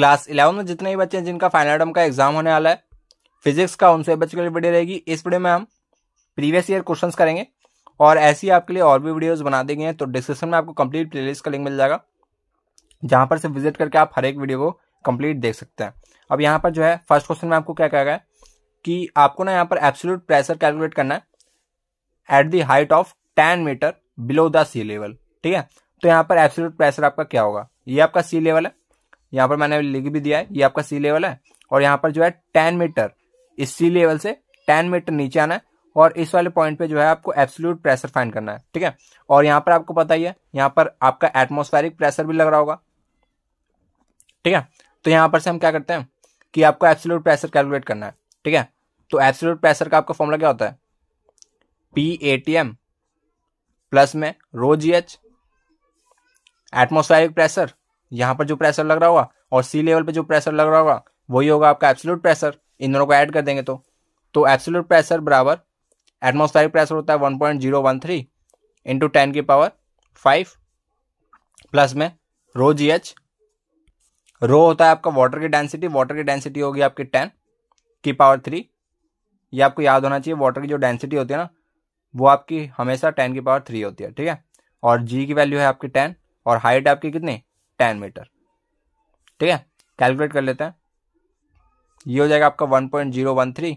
class eleven में जितने भी बच्चे हैं जिनका फाइनल टर्म का एग्जाम होने वाला है फिजिक्स का उनसे बच्चों के लिए वीडियो रहेगी इस वीडियो में हम प्रीवियस ईयर क्वेश्चंस करेंगे और ऐसी आपके लिए और भी वीडियोस बना देंगे तो डिस्क्रिप्शन में आपको कंप्लीट प्लेलिस्ट का लिंक मिल जाएगा जहां पर से विजिट करके आप हर एक वीडियो को कंप्लीट देख सकते हैं अब यहाँ पर जो है फर्स्ट क्वेश्चन में आपको क्या कहा गया है कि आपको ना यहाँ पर एब्सोल्यूट प्रेशर कैलकुलेट करना है at the height of ten metre below the sea level ठीक है तो यहाँ पर एब्सोल्यूट प्रेशर आपका क्या होगा ये आपका सी लेवल है यहाँ पर मैंने लिख भी दिया है ये आपका सी लेवल है और यहाँ पर जो है टेन मीटर इस सी लेवल से टेन मीटर नीचे आना है और इस वाले पॉइंट पे जो है आपको एब्सोल्यूट प्रेशर फाइंड करना है ठीक है और यहाँ पर आपको पता ही है यहाँ पर आपका एटमोस्फेरिक प्रेशर भी लग रहा होगा ठीक है तो यहाँ पर से हम क्या करते हैं कि आपको एब्सोल्यूट प्रेशर कैलकुलेट करना है ठीक है तो एब्सोल्यूट प्रेशर का आपका फॉर्मूला क्या होता है P A T M plus में rho G H atmospheric pressure यहाँ पर जो प्रेशर लग रहा होगा और सी लेवल पर जो प्रेशर लग रहा होगा वही होगा आपका एप्सोलूट प्रेशर इन दोनों को ऐड कर देंगे तो तो एब्सोल्यूट प्रेशर बराबर एटमोस्फेरिक प्रेशर होता है one point zero one three into ten की पावर फाइव प्लस में रो जी एच रो होता है आपका वाटर की डेंसिटी वाटर की डेंसिटी होगी आपकी टेन की पावर थ्री ये आपको याद होना चाहिए वाटर की जो डेंसिटी होती है ना वो आपकी हमेशा टेन की पावर थ्री होती है ठीक है और जी की वैल्यू है आपकी टेन और हाइट आपकी कितनी टेन मीटर ठीक है कैलकुलेट कर लेते हैं ये हो जाएगा आपका one point zero one three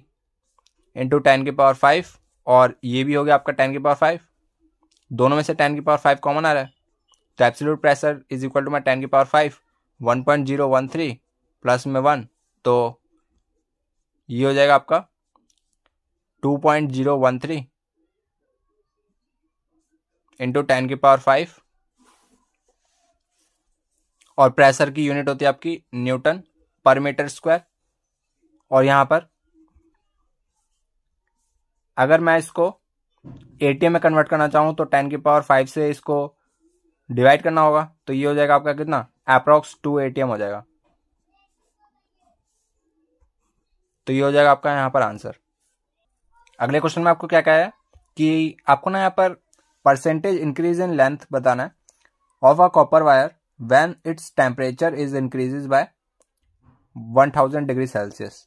into ten की पावर फाइव और ये भी हो गया आपका टेन की पावर फाइव दोनों में से टेन की पावर फाइव कॉमन आ रहा है तो absolute pressure is equal to माई टेन की power five one point zero one three plus में वन तो ये हो जाएगा आपका two point zero one three into ten की पावर फाइव और प्रेशर की यूनिट होती है आपकी न्यूटन पर मीटर स्क्वायर और यहां पर अगर मैं इसको एटीएम में कन्वर्ट करना चाहूं तो टेन की पावर फाइव से इसको डिवाइड करना होगा तो ये हो जाएगा आपका कितना अप्रॉक्स टू एटीएम हो जाएगा तो ये हो जाएगा आपका यहां पर आंसर अगले क्वेश्चन में आपको क्या क्या है कि आपको ना यहां पर परसेंटेज इंक्रीज इन लेंथ बताना है of a copper wire when its temperature is increases by 1000 degree Celsius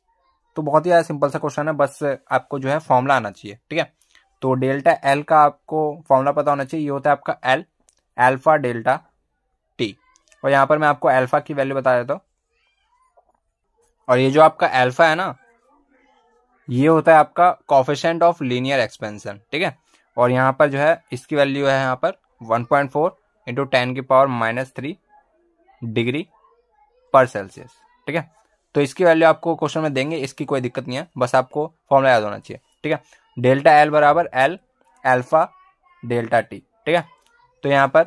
तो बहुत ही ज़्यादा सिंपल सा क्वेश्चन है बस आपको जो है फॉर्मूला आना चाहिए ठीक है तो डेल्टा एल का आपको फॉर्मूला पता होना चाहिए ये होता है आपका एल एल्फा डेल्टा टी और यहाँ पर मैं आपको एल्फा की वैल्यू बता देता हूँ और ये जो आपका एल्फा है ना ये होता है आपका कॉफिशेंट ऑफ लीनियर एक्सपेंसन ठीक है और यहाँ पर जो है इसकी वैल्यू है यहाँ पर 1.4 इंटू टेन की पावर माइनस थ्री डिग्री पर सेल्सियस ठीक है तो इसकी वैल्यू आपको क्वेश्चन में देंगे इसकी कोई दिक्कत नहीं है बस आपको फॉर्मूला याद होना चाहिए ठीक है डेल्टा एल बराबर एल एल्फा डेल्टा टी ठीक है तो यहाँ पर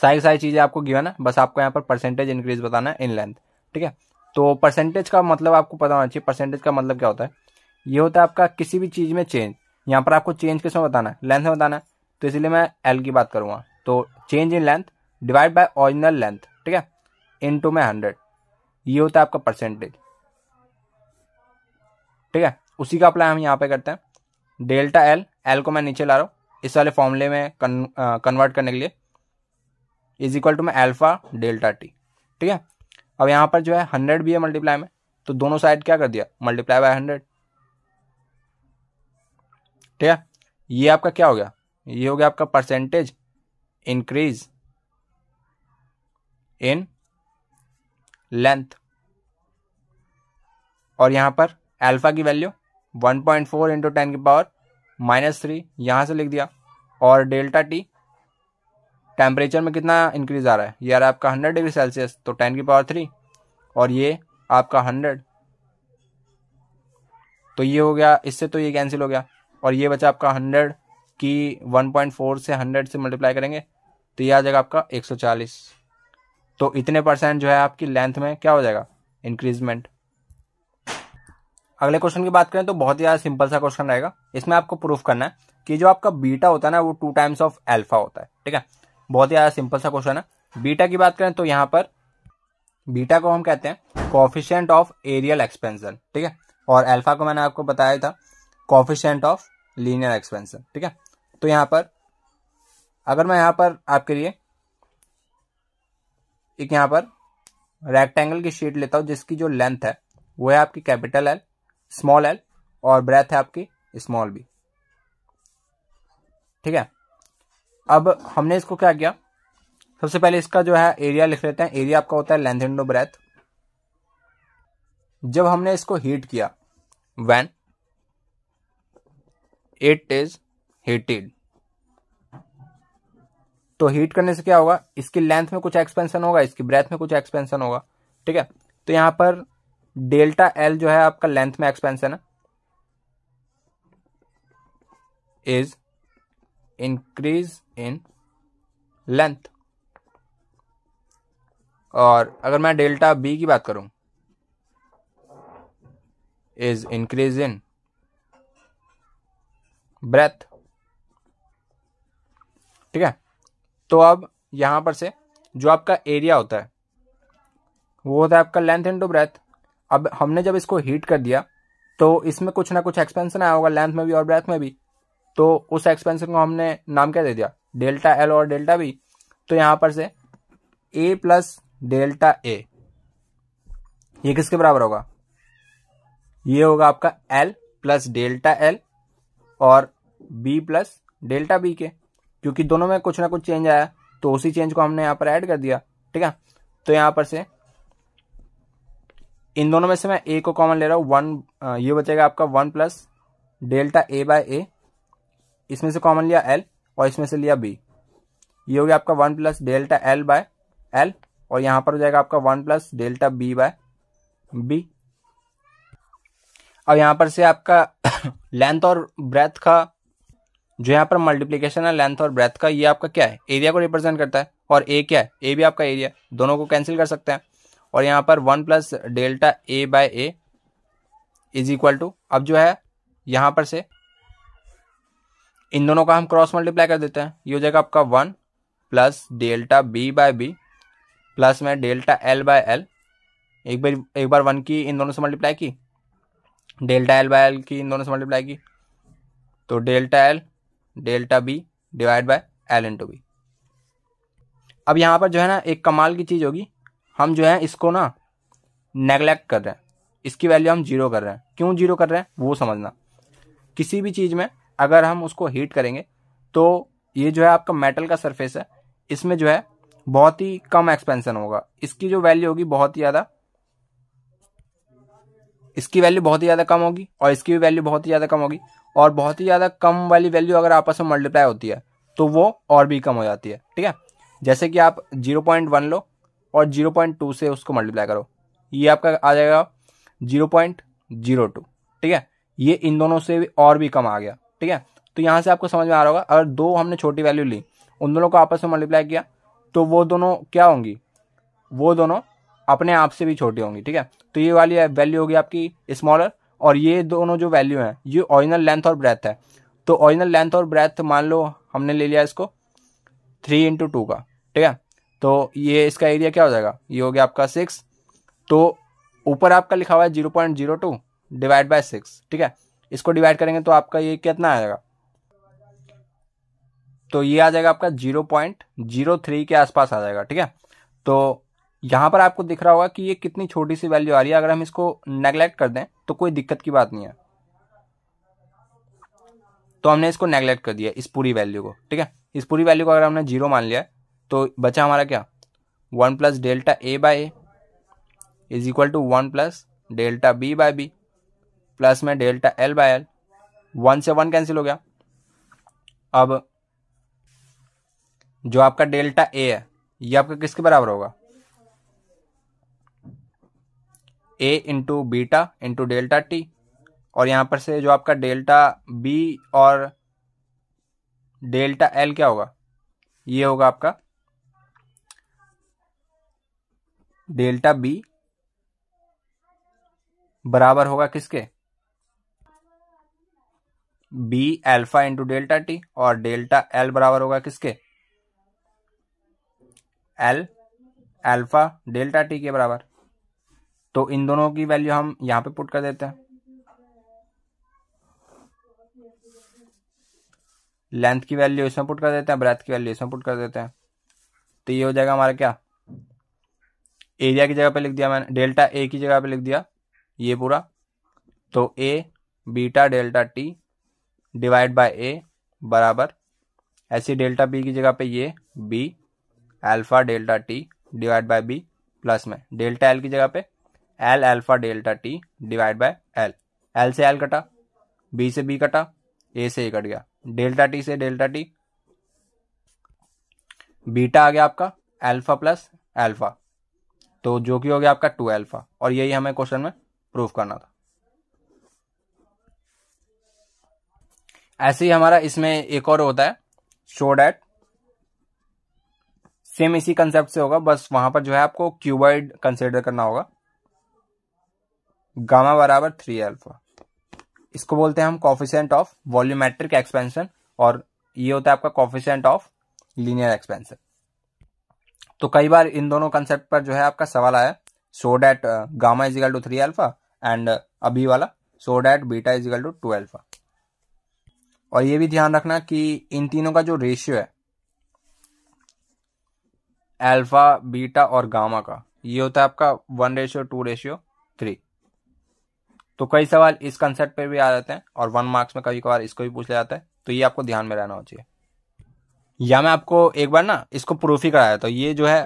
सारी सारी चीज़ें आपको गिवन है बस आपको यहाँ पर परसेंटेज इंक्रीज बताना है इन लेंथ ठीक है तो परसेंटेज का मतलब आपको पता होना चाहिए परसेंटेज का मतलब क्या होता है ये होता है आपका किसी भी चीज़ में चेंज यहाँ पर आपको चेंज किसमें बताना है लेंथ में बताना है तो इसलिए मैं एल की बात करूँगा तो change in length divide by original length ठीक है इन टू में हंड्रेड ये होता है आपका परसेंटेज ठीक है उसी का अप्लाई हम यहाँ पे करते हैं डेल्टा एल एल को मैं नीचे ला रहा हूँ इस वाले फॉर्मूले में कन, आ, कन्वर्ट करने के लिए इज इक्वल टू मैं एल्फा डेल्टा टी ठीक है अब यहाँ पर जो है हंड्रेड भी है मल्टीप्लाई में तो दोनों साइड क्या कर दिया मल्टीप्लाई बाय हंड्रेड ठीक है ये आपका क्या हो गया ये हो गया आपका परसेंटेज increase इन लेंथ और यहां पर अल्फा की value 1.4 point four into ten की पावर माइनस थ्री यहां से लिख दिया और डेल्टा टी टेम्परेचर में कितना इंक्रीज आ रहा है यार आपका 100 डिग्री सेल्सियस तो 10 की पावर थ्री और ये आपका 100 तो ये हो गया इससे तो ये कैंसिल हो गया और ये बचा आपका 100 की 1.4 से 100 से मल्टीप्लाई करेंगे तो यह आ जाएगा आपका 140 तो इतने परसेंट जो है आपकी लेंथ में क्या हो जाएगा इंक्रीजमेंट अगले क्वेश्चन की बात करें तो बहुत ही सिंपल सा क्वेश्चन रहेगा इसमें आपको प्रूफ करना है कि जो आपका बीटा होता है ना वो टू टाइम्स ऑफ एल्फा होता है ठीक है बहुत ही ज़्यादा सिंपल सा क्वेश्चन है बीटा की बात करें तो यहां पर बीटा को हम कहते हैं कॉफिशियंट ऑफ एरियल एक्सपेंसन ठीक है और एल्फा को मैंने आपको बताया था कॉफिशियंट ऑफ लीनियर एक्सपेंसन ठीक है तो यहां पर अगर मैं यहां पर आपके लिए एक यहां पर रेक्टेंगल की शीट लेता हूं जिसकी जो लेंथ है वो है आपकी कैपिटल एल स्मॉल एल और ब्रेथ है आपकी स्मॉल बी ठीक है अब हमने इसको क्या किया सबसे पहले इसका जो है एरिया लिख लेते हैं एरिया आपका होता है लेंथ इंडो ब्रेथ जब हमने इसको हीट किया वैन इट इज हीटेड तो हीट करने से क्या होगा इसकी लेंथ में कुछ एक्सपेंशन होगा इसकी ब्रेथ में कुछ एक्सपेंशन होगा ठीक है तो यहां पर डेल्टा एल जो है आपका लेंथ में एक्सपेंशन है इज इंक्रीज इन लेंथ और अगर मैं डेल्टा बी की बात करूं इज इंक्रीज इन ब्रेथ ठीक है तो अब यहाँ पर से जो आपका एरिया होता है वो होता है आपका लेंथ इंटू ब्रेथ अब हमने जब इसको हीट कर दिया तो इसमें कुछ ना कुछ एक्सपेंसन आया होगा लेंथ में भी और ब्रेथ में भी तो उस एक्सपेंसन को हमने नाम क्या दे दिया डेल्टा एल और डेल्टा बी तो यहाँ पर से ए प्लस डेल्टा ए ये किसके बराबर होगा ये होगा आपका एल प्लस डेल्टा एल और बी प्लस डेल्टा बी के क्योंकि दोनों में कुछ ना कुछ चेंज आया तो उसी चेंज को हमने यहाँ पर ऐड कर दिया ठीक है तो यहाँ पर से इन दोनों में से मैं ए को कॉमन ले रहा हूँ वन ये बचेगा आपका one plus delta A by A इसमें से कॉमन लिया एल और इसमें से लिया बी ये हो गया आपका one plus delta L by L और यहाँ पर हो जाएगा आपका one plus delta B by B अब यहाँ पर से आपका लेंथ और ब्रेथ का जो यहाँ पर मल्टीप्लीकेशन है लेंथ और ब्रेथ का ये आपका क्या है एरिया को रिप्रेजेंट करता है और ए क्या है ए भी आपका एरिया दोनों को कैंसिल कर सकते हैं और यहाँ पर one plus delta A by A is equal to अब जो है यहाँ पर से इन दोनों का हम क्रॉस मल्टीप्लाई कर देते हैं ये हो जाएगा आपका one plus delta B by B plus में डेल्टा एल बाय एल एक बार एक बार वन की इन दोनों से मल्टीप्लाई की डेल्टा एल बाय एल की इन दोनों से मल्टीप्लाई की तो delta L delta B divide by L into B अब यहाँ पर जो है ना एक कमाल की चीज़ होगी हम जो है इसको ना नेगलेक्ट कर रहे हैं इसकी वैल्यू हम जीरो कर रहे हैं क्यों जीरो कर रहे हैं वो समझना किसी भी चीज़ में अगर हम उसको हीट करेंगे तो ये जो है आपका मेटल का सरफेस है इसमें जो है बहुत ही कम एक्सपेंसन होगा इसकी जो वैल्यू होगी बहुत ही ज़्यादा इसकी वैल्यू बहुत ही ज़्यादा कम होगी और इसकी भी वैल्यू बहुत ही ज़्यादा कम होगी और बहुत ही ज़्यादा कम वाली वैल्यू अगर आपस में मल्टीप्लाई होती है तो वो और भी कम हो जाती है ठीक है जैसे कि आप जीरो पॉइंट वन लो और जीरो पॉइंट टू से उसको मल्टीप्लाई करो ये आपका आ जाएगा जीरो पॉइंट जीरो टू ठीक है ये इन दोनों से भी और भी कम आ गया ठीक है तो यहाँ से आपको समझ में आ रहा होगा अगर दो हमने छोटी वैल्यू ली उन दोनों को आपस में मल्टीप्लाई किया तो वो दोनों क्या होंगी वो दोनों अपने आप से भी छोटी होंगी ठीक है तो ये वाली वैल्यू होगी आपकी स्मॉलर और ये दोनों जो वैल्यू हैं ये ऑरिजिनल लेंथ और ब्रेथ है तो ऑरिजिनल लेंथ और ब्रेथ मान लो हमने ले लिया इसको थ्री इंटू टू का ठीक है तो ये इसका एरिया क्या हो जाएगा ये हो गया आपका सिक्स तो ऊपर आपका लिखा हुआ है zero point zero two divide by six ठीक है इसको डिवाइड करेंगे तो आपका ये कितना आ जाएगा तो ये आ जाएगा आपका जीरो पॉइंट जीरो थ्री के आसपास आ जाएगा ठीक है तो यहाँ पर आपको दिख रहा होगा कि ये कितनी छोटी सी वैल्यू आ रही है अगर हम इसको नेग्लेक्ट कर दें तो कोई दिक्कत की बात नहीं है तो हमने इसको नेग्लेक्ट कर दिया इस पूरी वैल्यू को ठीक है इस पूरी वैल्यू को अगर हमने जीरो मान लिया तो बचा हमारा क्या one plus delta A by A is equal to one plus delta B by B plus में delta L by L one से वन कैंसिल हो गया अब जो आपका डेल्टा ए है ये आपका किसके बराबर होगा A into beta into delta T और यहाँ पर से जो आपका डेल्टा बी और डेल्टा एल क्या होगा ये होगा आपका डेल्टा बी बराबर होगा किसके B alpha into delta T और डेल्टा एल बराबर होगा किसके एल एल्फा डेल्टा टी के बराबर तो इन दोनों की वैल्यू हम यहाँ पे पुट कर देते हैं लेंथ की वैल्यू इसमें पुट कर देते हैं ब्रेथ की वैल्यू इसमें पुट कर देते हैं तो ये हो जाएगा हमारा क्या एरिया की जगह पे लिख दिया मैंने डेल्टा ए की जगह पे लिख दिया ये पूरा तो A beta delta T divide by A बराबर ऐसे डेल्टा बी की जगह पे ये B alpha delta T divide by B plus में डेल्टा एल की जगह पे L alpha delta T divide by L L से एल कटा बी से बी कटा ए से ए कट गया डेल्टा टी से डेल्टा टी बीटा आ गया आपका एल्फा प्लस एल्फा तो जो कि हो गया आपका टू एल्फा और यही हमें क्वेश्चन में प्रूफ करना था ऐसे ही हमारा इसमें एक और होता है शो डैट सेम इसी कंसेप्ट से होगा बस वहां पर जो है आपको क्यूबाइड कंसिडर करना होगा गामा बराबर थ्री अल्फा इसको बोलते हैं हम कॉफिशेंट ऑफ वॉल्यूमेट्रिक एक्सपेंशन और ये होता है आपका कॉफिशेंट ऑफ लीनियर एक्सपेंशन तो कई बार इन दोनों कंसेप्ट पर जो है आपका सवाल आया so that gamma is equal to three alpha and अभी वाला so that beta is equal to two alpha और ये भी ध्यान रखना कि इन तीनों का जो रेशियो है अल्फा बीटा और गामा का ये होता है आपका one ratio two ratio three तो कई सवाल इस कंसेप्ट पे भी आ जाते हैं और वन मार्क्स में कभी कभार इसको भी पूछ लिया जाता है तो ये आपको ध्यान में रहना चाहिए या मैं आपको एक बार ना इसको प्रूफ ही कराया था तो ये जो है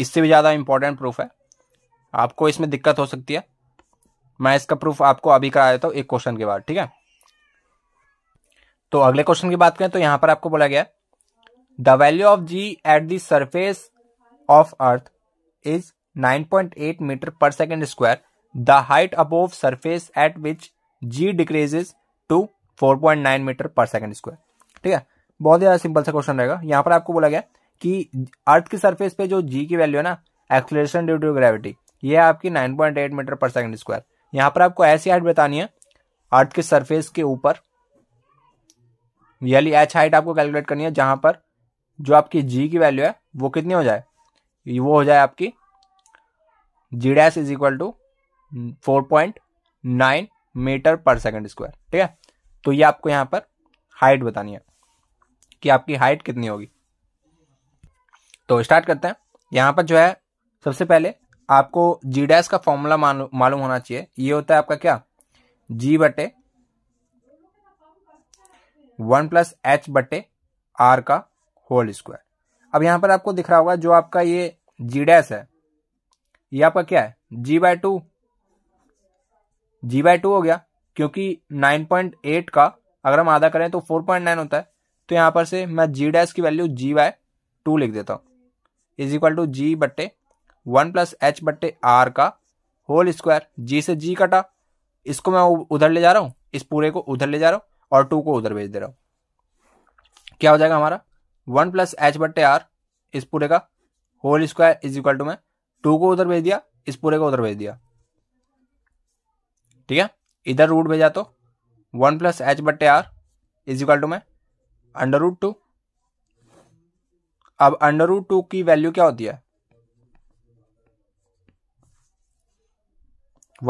इससे भी ज़्यादा इंपॉर्टेंट प्रूफ है आपको इसमें दिक्कत हो सकती है मैं इसका प्रूफ आपको अभी करा देता हूँ एक क्वेश्चन के बाद ठीक है तो अगले क्वेश्चन की बात करें तो यहां पर आपको बोला गया the value of G at the surface of earth is 9.8 metre per second square the height above surface at which g decreases to 4.9 metre per second square ठीक है बहुत ही ज्यादा सिंपल सा क्वेश्चन रहेगा यहाँ पर आपको बोला गया कि अर्थ की सरफेस पे जो जी की वैल्यू है ना एक्सलेशन ड्यू टू ग्रेविटी ये है आपकी 9.8 मीटर पर सेकंड स्क्वायर यहाँ पर आपको ऐसी हाइट बतानी है अर्थ के सरफेस के ऊपर यानी एच हाइट आपको कैलकुलेट करनी है जहां पर जो आपकी जी की वैल्यू है वो कितनी हो जाए वो हो जाए आपकी G dash is equal to four point nine metre per second square ठीक है तो ये आपको यहां पर हाइट बतानी है कि आपकी हाइट कितनी होगी तो स्टार्ट करते हैं यहां पर जो है सबसे पहले आपको जी डैश का फॉर्मूला मालूम होना चाहिए ये होता है आपका क्या जी बटे वन प्लस एच बटे आर का होल स्क्वायर अब यहां पर आपको दिख रहा होगा जो आपका ये जी डैश है ये आपका क्या है G by two G by two हो गया क्योंकि 9.8 का अगर हम आधा करें तो 4.9 होता है तो यहाँ पर से मैं जी डैश की वैल्यू जी बाय टू लिख देता हूँ इज इक्वल टू जी बट्टे वन प्लस एच बट्टे आर का होल स्क्वायर जी से जी कटा इसको मैं उधर ले जा रहा हूँ इस पूरे को उधर ले जा रहा हूँ और टू को उधर भेज दे रहा हूँ क्या हो जाएगा हमारा वन प्लस एच बट्टे आर इस पूरे का whole square is equal to मैं टू को उधर भेज दिया इस पूरे को उधर भेज दिया ठीक है इधर रूट भेजा तो वन प्लस एच बट्टे आर इज इक्वल टू मै अंडर रूट टू अब अंडर रूट टू की वैल्यू क्या होती है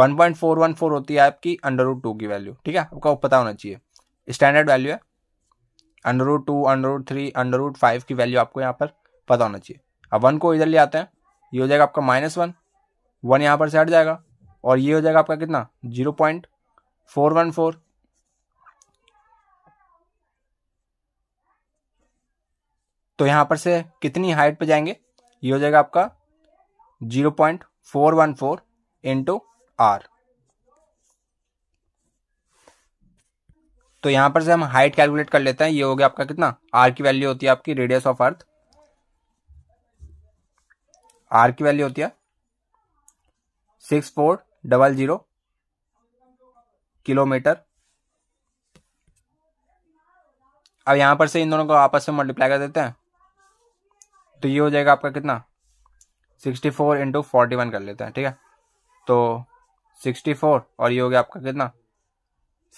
one point four one four होती है आपकी अंडर रूट टू की वैल्यू ठीक है आपको पता होना चाहिए स्टैंडर्ड वैल्यू है under root two under root three under root five की वैल्यू आपको यहाँ पर पता होना चाहिए अब वन को इधर ले आते हैं ये हो जाएगा आपका माइनस वन वन यहाँ पर से हट जाएगा और ये हो जाएगा आपका कितना zero point four one four तो यहां पर से कितनी हाइट पे जाएंगे ये हो जाएगा आपका zero point four one four into r तो यहां पर से हम हाइट कैलकुलेट कर लेते हैं ये हो गया आपका कितना आर की वैल्यू होती है आपकी रेडियस ऑफ अर्थ आर की वैल्यू होती है six four double zero kilometre अब यहां पर से इन दोनों को आपस में मल्टीप्लाई कर देते हैं तो ये हो जाएगा आपका कितना sixty four into forty one कर लेते हैं ठीक है तो सिक्सटी फोर और ये हो गया आपका कितना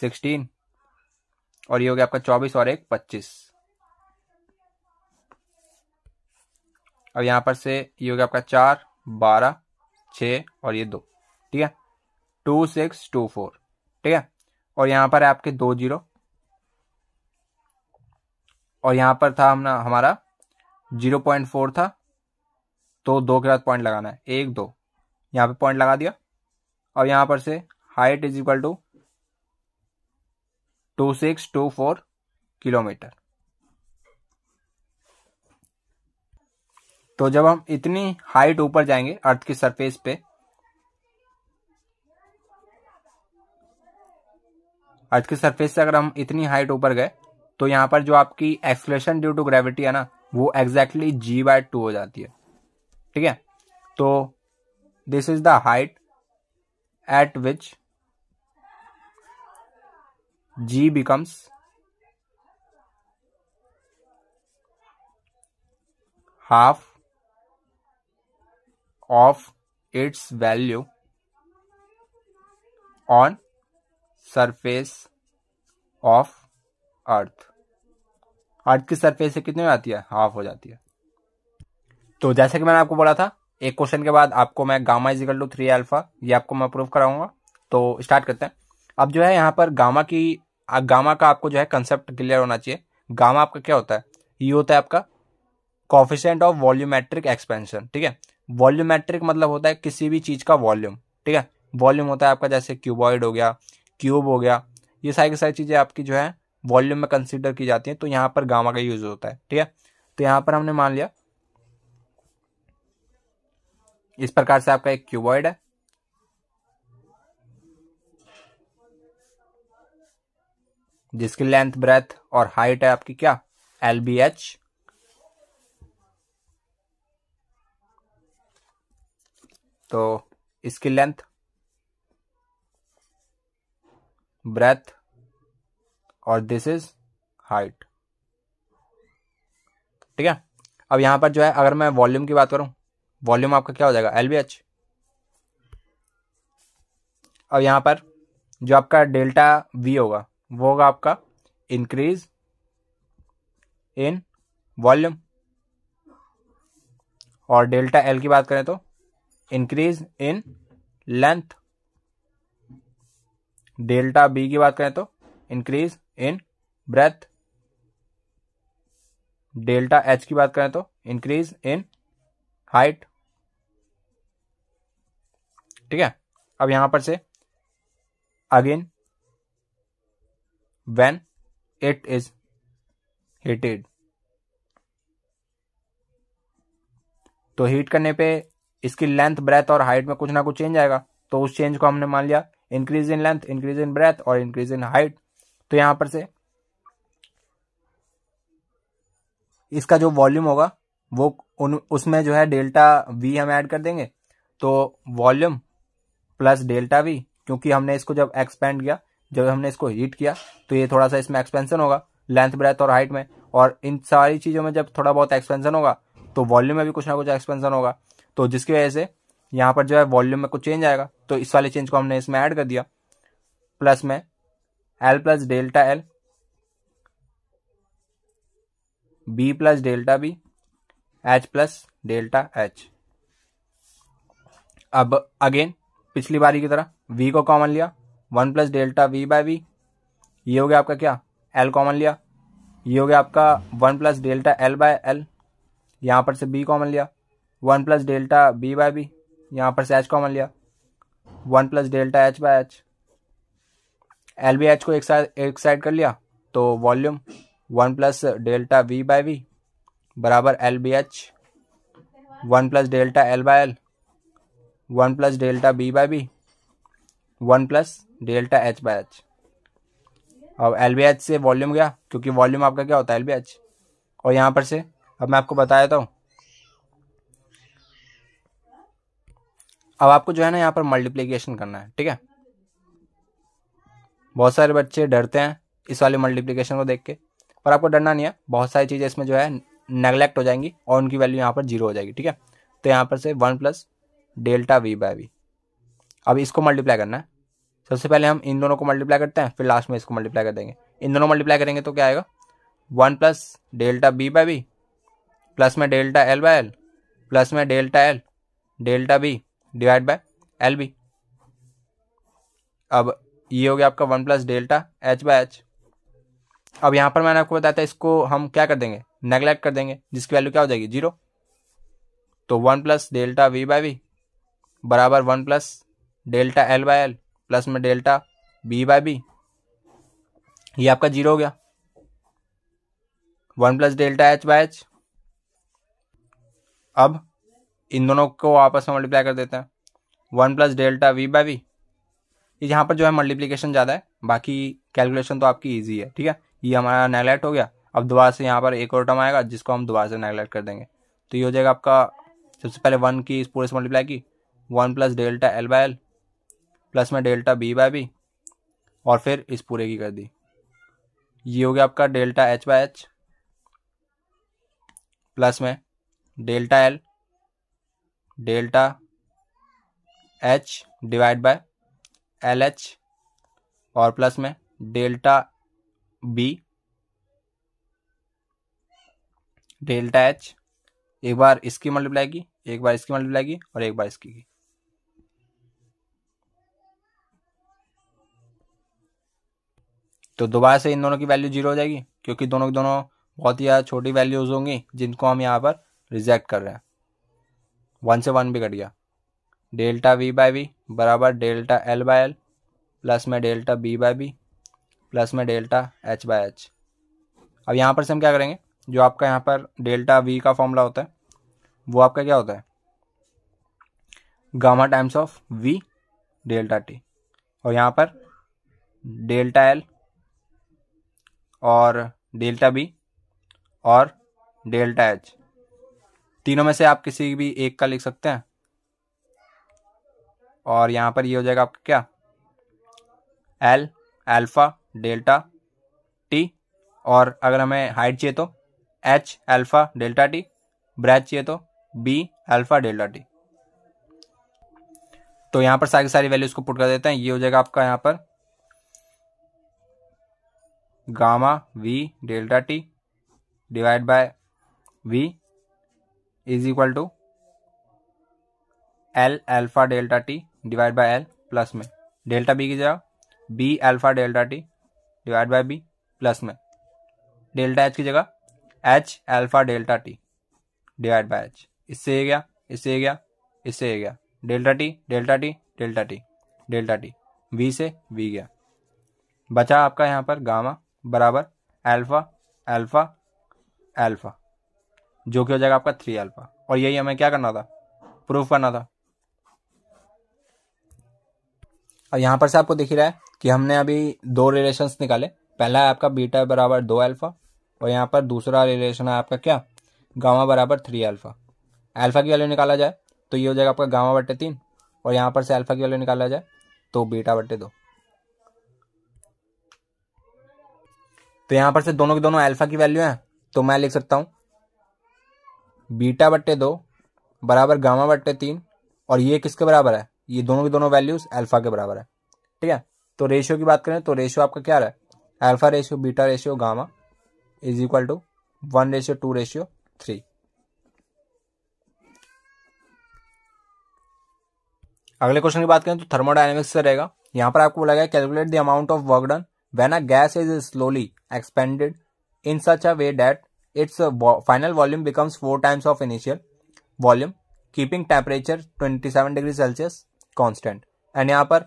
सिक्सटीन और ये हो गया आपका चौबीस और एक पच्चीस अब यहां पर से ये हो गया आपका चार बारह छ और ये दो ठीक है टू सिक्स टू फोर ठीक है और यहां पर है आपके दो जीरो और यहां पर था हमना हमारा जीरो पॉइंट फोर था तो दो के बाद पॉइंट लगाना है एक दो यहां पे पॉइंट लगा दिया और यहां पर से height is equal to two six two four kilometre तो जब हम इतनी हाइट ऊपर जाएंगे अर्थ की सरफेस पे अर्थ की सरफेस से अगर हम इतनी हाइट ऊपर गए तो यहाँ पर जो आपकी एक्सलेशन ड्यू टू ग्रेविटी है ना वो एग्जैक्टली जी बाय टू हो जाती है ठीक है तो this is the height at which g becomes half of its value on surface of earth earth की सरफेस से कितने हो आती है हाफ हो जाती है तो जैसे कि मैंने आपको बोला था एक क्वेश्चन के बाद आपको मैं gamma is equal to three alpha ये आपको मैं प्रूव कराऊंगा तो स्टार्ट करते हैं अब जो है यहाँ पर गामा की गामा का आपको जो है कंसेप्ट क्लियर होना चाहिए गामा आपका क्या होता है ये होता है आपका कॉफिशेंट ऑफ वॉल्यूमेट्रिक एक्सपेंशन ठीक है वॉल्यूमेट्रिक मतलब होता है किसी भी चीज़ का वॉल्यूम ठीक है वॉल्यूम होता है आपका जैसे क्यूबॉइड हो गया क्यूब हो गया ये सारी की सारी चीज़ें आपकी जो है वॉल्यूम में कंसिडर की जाती हैं तो यहाँ पर गामा का यूज़ होता है ठीक है तो यहाँ पर हमने मान लिया इस प्रकार से आपका एक क्यूबॉइड है जिसकी लेंथ ब्रेथ और हाइट है आपकी क्या एल बी एच तो इसकी लेंथ ब्रेथ और दिस इज हाइट ठीक है अब यहां पर जो है अगर मैं वॉल्यूम की बात करूं वॉल्यूम आपका क्या हो जाएगा एल बी एच अब यहां पर जो आपका डेल्टा वी होगा वो होगा आपका इंक्रीज इन वॉल्यूम और डेल्टा एल की बात करें तो increase in length delta B की बात करें तो increase in breadth delta h की बात करें तो इंक्रीज इन हाइट ठीक है अब यहां पर से again when it is heated तो हीट करने पे इसकी लेंथ ब्रेथ और हाइट में कुछ ना कुछ चेंज आएगा तो उस चेंज को हमने मान लिया increase in length increase in breadth और इंक्रीज इन हाइट तो यहां पर से इसका जो वॉल्यूम होगा वो उन उसमें जो है डेल्टा वी हम ऐड कर देंगे तो वॉल्यूम प्लस डेल्टा वी क्योंकि हमने इसको जब एक्सपेंड किया जब हमने इसको हीट किया तो ये थोड़ा सा इसमें एक्सपेंसन होगा लेंथ ब्रेथ और हाइट में और इन सारी चीज़ों में जब थोड़ा बहुत एक्सपेंशन होगा तो वॉल्यूम में भी कुछ ना कुछ एक्सपेंसन होगा तो जिसकी वजह से यहाँ पर जो है वॉल्यूम में कुछ चेंज आएगा तो इस वाले चेंज को हमने इसमें ऐड कर दिया प्लस में l plus delta l b plus delta b h plus delta h अब अगेन पिछली बारी की तरह वी को कॉमन लिया one plus delta v by v ये हो गया आपका क्या एल कॉमन लिया ये हो गया आपका one plus delta L by l यहाँ पर से बी कॉमन लिया one plus delta B by b यहाँ पर से एच कॉमन लिया one plus delta h by h l b h को एक साइड एक साइड कर लिया तो volume one plus delta v by v बराबर l b h one plus delta L by L one plus delta B by b one plus delta h by h अब l b h से volume गया क्योंकि volume आपका क्या होता है L b H और यहाँ पर से अब मैं आपको बता देता हूँ अब आपको जो है ना यहाँ पर मल्टीप्लीकेशन करना है ठीक है बहुत सारे बच्चे डरते हैं इस वाले मल्टीप्लीकेशन को देख के पर आपको डरना नहीं है बहुत सारी चीज़ें इसमें जो है नेगलेक्ट हो जाएंगी और उनकी वैल्यू यहाँ पर जीरो हो जाएगी ठीक है तो यहाँ पर से one plus delta v by v अब इसको मल्टीप्लाई करना है सबसे पहले हम इन दोनों को मल्टीप्लाई करते हैं फिर लास्ट में इसको मल्टीप्लाई कर देंगे इन दोनों मल्टीप्लाई करेंगे तो क्या आएगा one plus delta B by B plus में delta L by l plus में delta L delta B divide by l b अब ये हो गया आपका one plus delta h by h अब यहां पर मैंने आपको बताया था इसको हम क्या कर देंगे नेग्लेक्ट कर देंगे जिसकी वैल्यू क्या हो जाएगी जीरो तो one plus delta v by v बराबर one plus delta L by l plus में डेल्टा बी बाय बी ये आपका जीरो हो गया one plus delta h by h अब इन दोनों को आपस में मल्टीप्लाई कर देते हैं one plus delta v by v यहाँ पर जो है मल्टीप्लीकेशन ज़्यादा है बाकी कैलकुलेशन तो आपकी ईजी है ठीक है ये हमारा नेगलेक्ट हो गया अब दोबारा से यहाँ पर एक और टर्म आएगा जिसको हम दोबारा से नेगलेक्ट कर देंगे तो ये हो जाएगा आपका सबसे पहले वन की इस पूरे से मल्टीप्लाई की one plus delta L by l plus में डेल्टा बी बाय बी और फिर इस पूरे की कर दी ये हो गया आपका delta h by h plus में delta L delta h divide by l h और प्लस में डेल्टा बी डेल्टा एच एक बार इसकी मल्टीप्लाई की एक बार इसकी मल्टीप्लाई की और एक बार इसकी की तो दोबारा से इन दोनों की वैल्यू जीरो हो जाएगी क्योंकि दोनों की दोनों बहुत ही ज़्यादा छोटी वैल्यूज़ होंगी जिनको हम यहां पर रिजेक्ट कर रहे हैं वन से वन भी कट गया डेल्टा वी बाय वी बराबर delta L by l plus में delta B by B plus में डेल्टा एच बाय एच अब यहाँ पर से हम क्या करेंगे जो आपका यहाँ पर डेल्टा वी का फॉर्मूला होता है वो आपका क्या होता है gamma times of v delta T और यहाँ पर डेल्टा एल और डेल्टा बी और डेल्टा एच तीनों में से आप किसी भी एक का लिख सकते हैं और यहां पर ये यह हो जाएगा आपका क्या एल अल्फ़ा डेल्टा टी और अगर हमें हाइट चाहिए तो h alpha delta t breadth चाहिए तो बी अल्फ़ा डेल्टा टी तो यहां पर सारी सारी वैल्यूज को पुट कर देते हैं ये हो जाएगा आपका यहां पर gamma v delta T divide by v is equal to l alpha delta T divide by l plus में डेल्टा बी की जगह b alpha delta T divide by B plus में डेल्टा एच की जगह h alpha delta T divide by h इससे ये गया इससे ये गया इससे ये गया delta t delta t delta t delta t b से बी गया बचा आपका यहाँ पर गामा बराबर एल्फा एल्फा एल्फा जो कि हो जाएगा आपका थ्री अल्फा और यही हमें क्या करना था प्रूफ करना था और यहाँ पर से आपको दिख रहा है कि हमने अभी दो रिलेशंस निकाले पहला है आपका बीटा बराबर दो अल्फा और यहाँ पर दूसरा रिलेशन है आपका क्या गामा बराबर थ्री अल्फा अल्फा की वैल्यू निकाला जाए तो ये हो जाएगा आपका गामा बट्टे तीन और यहाँ पर से अल्फा की वैल्यू निकाला जाए तो बीटा बटे दो तो यहाँ पर से दोनों के दोनों अल्फा की वैल्यू है तो मैं लिख सकता हूँ बीटा बट्टे दो बराबर गामा बट्टे तीन और ये किसके बराबर है ये दोनों की दोनों वैल्यूज अल्फा के बराबर है ठीक है तो रेशियो की बात करें तो रेशियो आपका क्या रहा है alpha ratio beta ratio gamma is equal to one ratio two ratio three अगले क्वेश्चन की बात करें तो थर्मोडाइनमिक्स से रहेगा यहां पर आपको बोला गया calculate the amount of work done when a gas is slowly expanded in such a way that its final volume becomes four times of initial volume keeping temperature twenty seven degree Celsius constant and यहाँ पर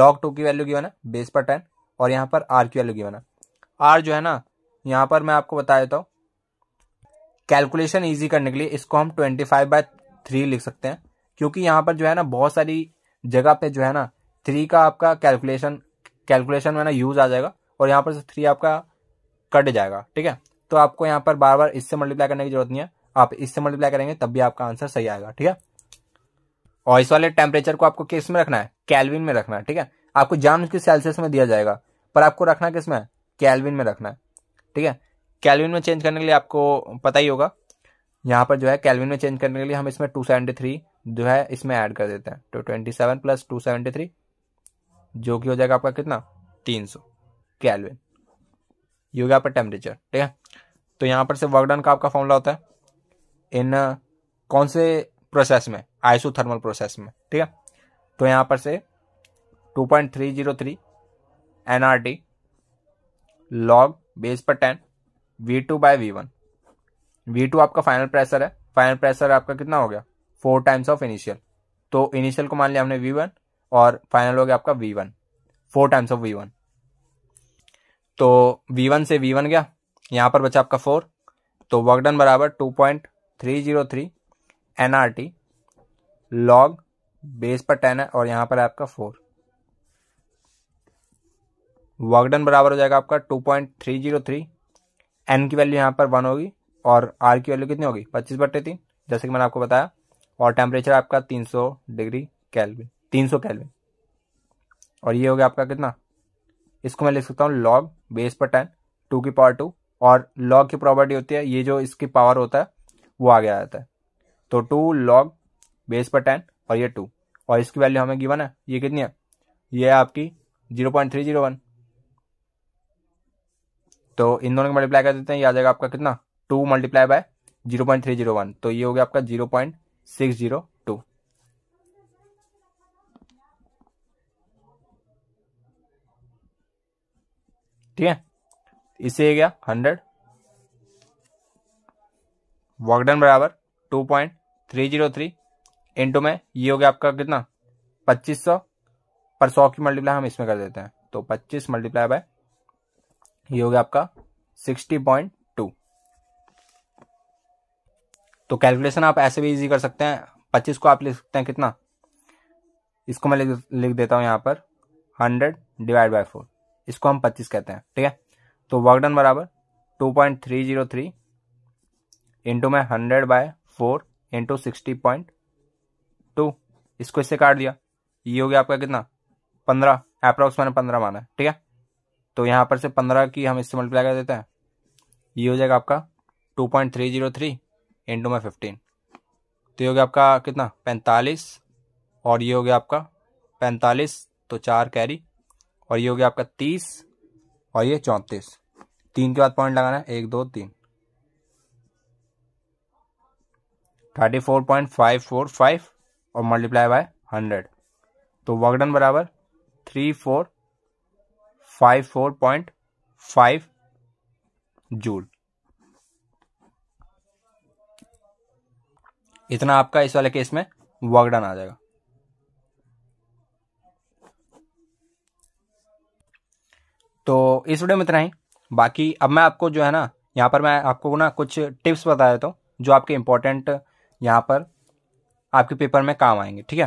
lock to की value की है base पर ten और यहाँ पर are की वैल्यू गिवन है आर जो है ना यहाँ पर मैं आपको बता देता हूँ कैलकुलेशन ईजी करने के लिए इसको हम ट्वेंटी फाइव बाय थ्री लिख सकते हैं क्योंकि यहाँ पर जो है ना बहुत सारी जगह पे जो है ना थ्री का आपका कैलकुलेशन कैलकुलेशन में ना यूज़ आ जाएगा और यहाँ पर थ्री आपका कट जाएगा ठीक है तो आपको यहाँ पर बार बार इससे मल्टीप्लाई करने की जरूरत नहीं है आप इससे मल्टीप्लाई करेंगे तब भी आपका आंसर सही आएगा ठीक है और इस वाले टेम्परेचर को आपको किस में रखना है कैलविन में रखना है ठीक है आपको जान उसकी सेल्सियस में दिया जाएगा पर आपको रखना किस में कैलविन में रखना है ठीक है कैलविन में चेंज करने के लिए आपको पता ही होगा यहाँ पर जो है कैलविन में चेंज करने के लिए हम इसमें टू सेवेंटी थ्री जो है इसमें ऐड कर देते हैं तो twenty seven plus two seventy three जो कि हो जाएगा आपका कितना तीन सौ कैलविन ये हो गया टेम्परेचर ठीक है तो यहाँ पर से वर्कडन का आपका फॉर्मूला होता है इन uh, कौन से प्रोसेस में आइसोथर्मल प्रोसेस में ठीक है तो यहाँ पर से 2.303 एनआरटी लॉग बेस पर ten v two by v one v two आपका फाइनल प्रेशर है फाइनल प्रेशर आपका कितना हो गया फोर टाइम्स ऑफ इनिशियल तो इनिशियल को मान लिया हमने वी वन और फाइनल हो गया आपका v one four times of v one तो वी वन से वी वन गया यहाँ पर बचा आपका फोर तो वर्कडन बराबर two point three zero three n r t log base पर टेन है और यहाँ पर है आपका फोर वर्कडन बराबर हो जाएगा आपका two point three zero three n की वैल्यू यहाँ पर वन होगी और आर की वैल्यू कितनी होगी पच्चीस बट्टे तीन जैसे कि मैंने आपको बताया और टेम्परेचर आपका तीन सौ डिग्री कैलविन तीन सौ कैलविन और ये हो गया आपका कितना इसको मैं लिख सकता हूँ लॉग बेस पर टेन टू की पावर टू और लॉग की प्रॉपर्टी होती है ये जो इसकी पावर होता है वो आगे आ जाता है तो टू लॉग बेस पर टेन और ये टू और इसकी वैल्यू हमें गिवन है ये कितनी है ये है आपकी zero point three zero one तो इन दोनों को मल्टीप्लाई कर देते हैं ये आ जाएगा आपका कितना two multiply by zero point three zero one तो ये हो गया आपका zero point six zero two ठीक है इसे गया हंड्रेड वॉकडन बराबर two point three zero three into में ये हो गया आपका कितना पच्चीस सौ पर सौ की मल्टीप्लाई हम इसमें कर देते हैं तो पच्चीस मल्टीप्लाई बाय ये हो गया आपका सिक्सटी पॉइंट टू तो कैलकुलेशन आप ऐसे भी इजी कर सकते हैं पच्चीस को आप लिख सकते हैं कितना इसको मैं लिख देता हूं यहां पर हंड्रेड डिवाइड बाय फोर इसको हम पच्चीस कहते हैं ठीक है तो वर्क डन बराबर two point three zero three into में hundred by four into sixty point two इसको इससे काट दिया ये हो गया आपका कितना पंद्रह अप्रॉक्स मैंने पंद्रह माना है ठीक है तो यहाँ पर से पंद्रह की हम इससे मल्टीप्लाई कर देते हैं ये हो जाएगा आपका two point three zero three into में फिफ्टीन तो ये हो गया आपका कितना पैंतालीस और ये हो गया आपका पैंतालीस तो चार कैरी और ये हो गया आपका तीस और ये चौंतीस तीन के बाद पॉइंट लगाना है एक दो तीन thirty four point five four five और मल्टीप्लाई बाय हंड्रेड तो वर्कडन बराबर three four five four point five joule इतना आपका इस वाले केस में वर्कडन आ जाएगा तो इस वीडियो में इतना ही बाकी अब मैं आपको जो है ना यहाँ पर मैं आपको ना कुछ टिप्स बता देता हूँ तो, जो आपके इम्पोर्टेंट यहाँ पर आपके पेपर में काम आएंगे ठीक है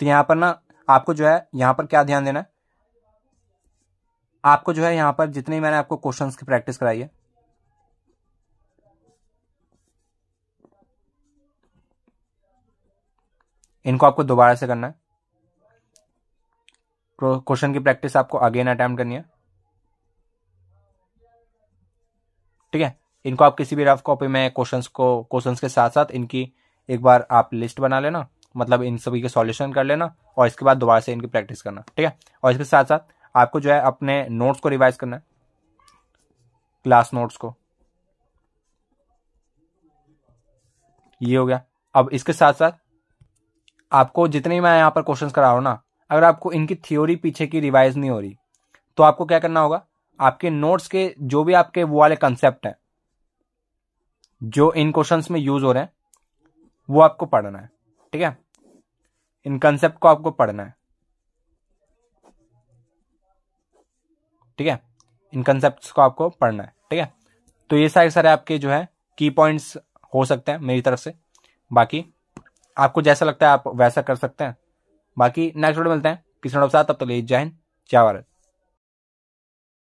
तो यहाँ पर ना आपको जो है यहाँ पर क्या ध्यान देना है आपको जो है यहाँ पर जितने मैंने आपको क्वेश्चंस की प्रैक्टिस कराई है इनको आपको दोबारा से करना है क्वेश्चन की प्रैक्टिस आपको अगेन अटैम्प्ट करनी है ठीक है इनको आप किसी भी रफ कॉपी में क्वेश्चंस को क्वेश्चंस के साथ साथ इनकी एक बार आप लिस्ट बना लेना मतलब इन सभी के सॉल्यूशन कर लेना और इसके बाद दोबारा से इनकी प्रैक्टिस करना ठीक है और इसके साथ साथ आपको जो है अपने नोट्स को रिवाइज करना है क्लास नोट्स को ये हो गया अब इसके साथ साथ आपको जितने मैं यहां पर क्वेश्चंस करा रहा हूं ना अगर आपको इनकी थ्योरी पीछे की रिवाइज नहीं हो रही तो आपको क्या करना होगा आपके नोट्स के जो भी आपके वो वाले कंसेप्ट हैं जो इन क्वेश्चंस में यूज हो रहे हैं वो आपको पढ़ना है ठीक है इन कंसेप्ट को आपको पढ़ना है ठीक है इन कंसेप्ट को आपको पढ़ना है ठीक है तो ये सारे सारे आपके जो है की पॉइंट्स हो सकते हैं मेरी तरफ से बाकी आपको जैसा लगता है आप वैसा कर सकते हैं बाकी नेक्स्ट वीडियो मिलते हैं किसान साथ तब तक तो ले जय हिंद जय भारत